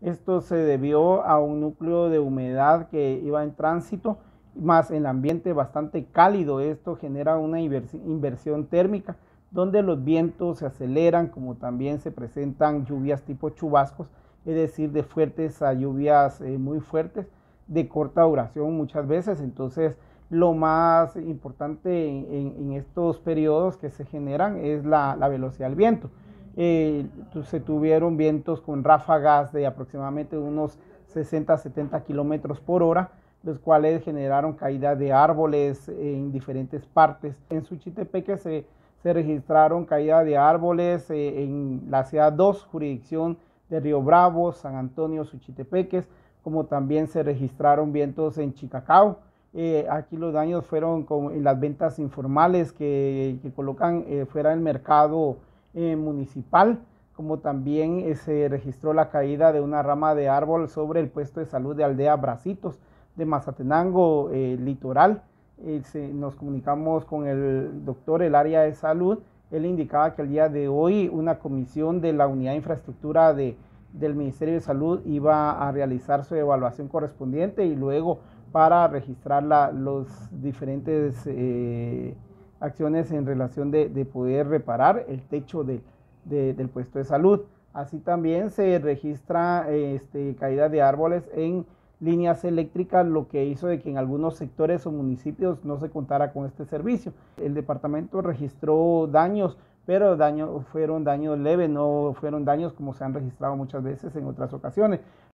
Esto se debió a un núcleo de humedad que iba en tránsito, más el ambiente bastante cálido. Esto genera una inversión térmica, donde los vientos se aceleran, como también se presentan lluvias tipo chubascos, es decir, de fuertes a lluvias eh, muy fuertes, de corta duración muchas veces. Entonces, lo más importante en, estos periodos que se generan es la velocidad del viento. Eh, pues, se tuvieron vientos con ráfagas de aproximadamente unos 60-70 kilómetros por hora, los cuales generaron caída de árboles en diferentes partes. En Suchitepeque se, se registraron caída de árboles eh, en la ciudad 2, jurisdicción de Río Bravo, San Antonio, Suchitepeques, como también se registraron vientos en Chicacao. Eh, aquí los daños fueron con, en las ventas informales que, colocan fuera del mercado eh, municipal, como también eh, se registró la caída de una rama de árbol sobre el puesto de salud de Aldea Bracitos de Mazatenango eh, Litoral. nos comunicamos con el doctor el área de salud. Él indicaba que el día de hoy una comisión de la Unidad de Infraestructura de, del Ministerio de Salud iba a realizar su evaluación correspondiente y luego para registrar los diferentes acciones en relación de, poder reparar el techo del puesto de salud. Así también se registra este, caída de árboles en líneas eléctricas, lo que hizo de que en algunos sectores o municipios no se contara con este servicio. El departamento registró daños, pero daño, fueron daños leves, no fueron daños como se han registrado muchas veces en otras ocasiones.